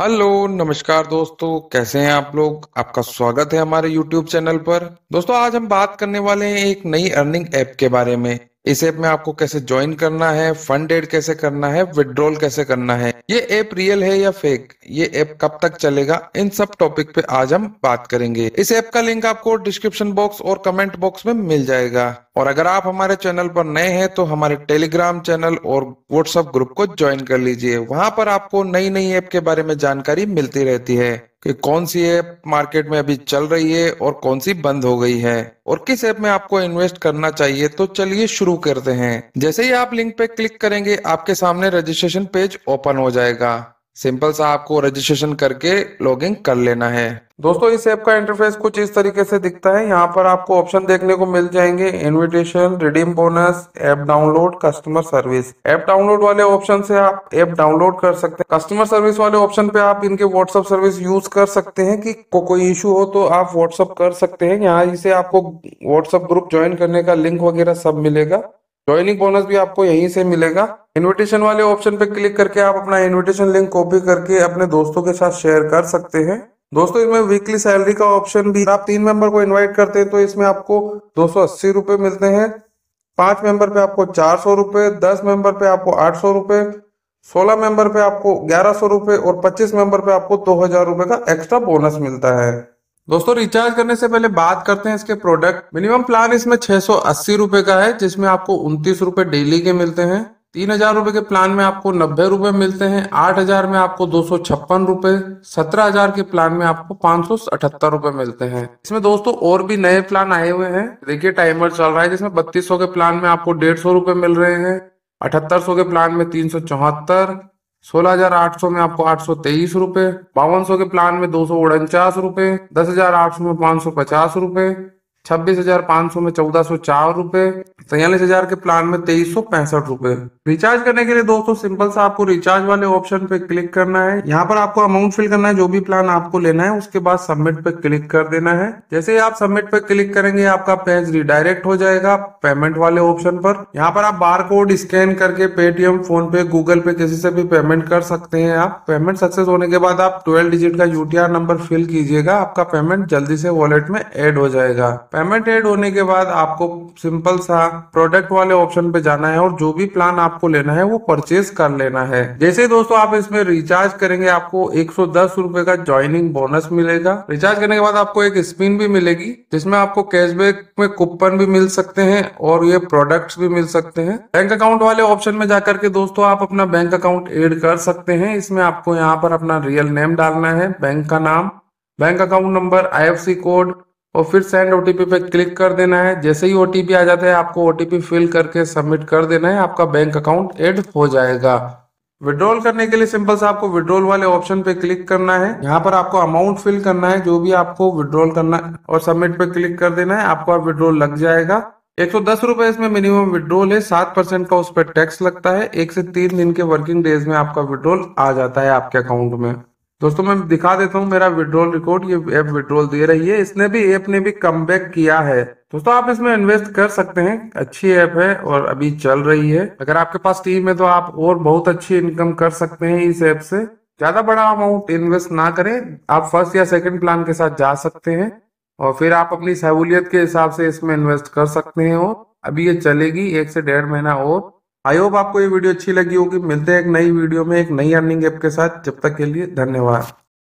hello नमस्कार दोस्तों कैसे हैं आप लोग आपका स्वागत है हमारे यूट्यूब चैनल पर दोस्तों आज हम बात करने वाले हैं एक नई अर्निंग ऐप के बारे में इस ऐप में आपको कैसे ज्वाइन करना है फंड एड कैसे करना है विड्रॉल कैसे करना है ये ऐप रियल है या फेक ये ऐप कब तक चलेगा इन सब टॉपिक पे आज हम बात करेंगे इस ऐप का लिंक आपको डिस्क्रिप्शन बॉक्स और कमेंट बॉक्स में मिल जाएगा और अगर आप हमारे चैनल पर नए हैं तो हमारे टेलीग्राम चैनल और व्हाट्सएप ग्रुप को ज्वाइन कर लीजिए वहां पर आपको नई नई ऐप के बारे में जानकारी मिलती रहती है कि कौन सी ऐप मार्केट में अभी चल रही है और कौन सी बंद हो गई है और किस ऐप में आपको इन्वेस्ट करना चाहिए तो चलिए शुरू करते हैं जैसे ही आप लिंक पे क्लिक करेंगे आपके सामने रजिस्ट्रेशन पेज ओपन हो जाएगा सिंपल सा आपको रजिस्ट्रेशन करके लॉग इन कर लेना है दोस्तों इस ऐप का इंटरफेस कुछ इस तरीके से दिखता है यहाँ पर आपको ऑप्शन देखने को मिल जाएंगे invitation redeem bonus app download customer service app download वाले ऑप्शन से आप ऐप डाउनलोड कर सकते हैं कस्टमर सर्विस वाले ऑप्शन पे आप इनके व्हाट्सअप सर्विस यूज कर सकते हैं कि को, कोई इशू हो तो आप व्हाट्सअप कर सकते हैं यहाँ इसे आपको व्हाट्सअप ग्रुप ज्वाइन करने का लिंक वगैरह सब मिलेगा ज्वाइनिंग बोनस भी आपको यहीं से मिलेगा इनविटेशन वाले ऑप्शन पे क्लिक करके आप अपना इनविटेशन लिंक कॉपी करके अपने दोस्तों के साथ शेयर कर सकते हैं दोस्तों इसमें वीकली सैलरी का ऑप्शन भी आप तीन मेंबर को इनवाइट करते हैं तो इसमें आपको दो रुपए मिलते हैं पांच मेंबर पे आपको चार सौ रुपए दस मेंबर पे आपको आठ सौ रुपए सोलह मेंबर पे आपको ग्यारह सौ रुपए और पच्चीस मेंबर पे आपको दो हजार रुपए का एक्स्ट्रा बोनस मिलता है दोस्तों रिचार्ज करने से पहले बात करते हैं इसके प्रोडक्ट मिनिमम प्लान इसमें छह सौ अस्सी रुपए का है जिसमें आपको उन्तीस रुपए डेली के मिलते हैं तीन हजार रुपए के प्लान में आपको नब्बे रुपए मिलते हैं आठ हजार में आपको दो सौ छप्पन रुपए सत्रह हजार के प्लान में आपको पांच सौ अठहत्तर रुपए मिलते हैं इसमें दोस्तों और भी नए प्लान आए हुए हैं देखिए टाइमर चल रहा है जिसमें बत्तीस सौ के प्लान में आपको डेढ़ सौ रुपए मिल रहे हैं अठहत्तर सौ के प्लान में तीन सौ चौहत्तर सोलह हजार आठ सौ में आपको आठ सौ तेईस रुपए बावन सौ के प्लान में दो सौ उनचास रुपए दस हजार आठ सौ में पांच सौ पचास रुपए छब्बीस हजार पाँच सौ में चौदह सौ चार रूपए सैयालीस हजार के प्लान में तेईस सौ पैंसठ रूपए रिचार्ज करने के लिए दोस्तों सिंपल सा आपको रिचार्ज वाले ऑप्शन पे क्लिक करना है यहाँ पर आपको अमाउंट फिल करना है जो भी प्लान आपको लेना है उसके बाद सबमिट पे क्लिक कर देना है जैसे ही आप सबमिट पे क्लिक करेंगे आपका पेज रिडायरेक्ट हो जाएगा पेमेंट वाले ऑप्शन पर यहाँ पर आप बार कोड स्कैन करके Paytm PhonePe Google Pay किसी से भी पेमेंट कर सकते हैं आप पेमेंट सक्सेस होने के बाद आप ट्वेल्व डिजिट का यूटीआर नंबर फिल कीजिएगा आपका पेमेंट जल्दी से वॉलेट में एड हो जाएगा पेमेंट एड होने के बाद आपको सिंपल सा प्रोडक्ट वाले ऑप्शन पे जाना है और जो भी प्लान आपको लेना है वो परचेज कर लेना है जैसे दोस्तों आप इसमें रिचार्ज करेंगे आपको एक सौ का ज्वाइनिंग बोनस मिलेगा रिचार्ज करने के बाद आपको एक स्पिन भी मिलेगी जिसमें आपको कैशबैक में कूपन भी मिल सकते हैं और ये प्रोडक्ट्स भी मिल सकते हैं बैंक अकाउंट वाले ऑप्शन में जाकर के दोस्तों आप अपना बैंक अकाउंट एड कर सकते हैं इसमें आपको यहाँ पर अपना रियल नेम डालना है बैंक का नाम बैंक अकाउंट नंबर आई कोड और फिर सेंड ओटीपी पे क्लिक कर देना है जैसे ही ओटीपी आ जाता है आपको ओटीपी फिल करके सबमिट कर देना है आपका बैंक अकाउंट एड हो जाएगा विड्रॉल करने के लिए सिंपल सा आपको विड्रॉल वाले ऑप्शन पे क्लिक करना है यहाँ पर आपको अमाउंट फिल करना है जो भी आपको विड्रॉल करना है और सबमिट पे क्लिक कर देना है आपका विड्रॉल लग जाएगा एक सौ दस रुपए इसमें मिनिमम विड्रॉल है सात परसेंट का उस पर टैक्स लगता है एक से तीन दिन के वर्किंग डेज में आपका विड्रॉल आ जाता है आपके अकाउंट में दोस्तों मैं दिखा देता हूँ मेरा विड्रोल रिकॉर्ड ये ऐप विड्रोल दे रही है इसने भी ऐप ने भी कम किया है दोस्तों आप इसमें इन्वेस्ट कर सकते हैं अच्छी ऐप है और अभी चल रही है अगर आपके पास टीम है तो आप और बहुत अच्छी इनकम कर सकते हैं इस ऐप से ज्यादा बड़ा अमाउंट इन्वेस्ट ना करें आप फर्स्ट या सेकंड प्लान के साथ जा सकते हैं और फिर आप अपनी सहूलियत के हिसाब से इसमें इन्वेस्ट कर सकते हैं और अभी ये चलेगी एक से डेढ़ महीना और आई होप आपको ये वीडियो अच्छी लगी होगी मिलते हैं एक नई वीडियो में एक नई अर्निंग ऐप के साथ जब तक के लिए धन्यवाद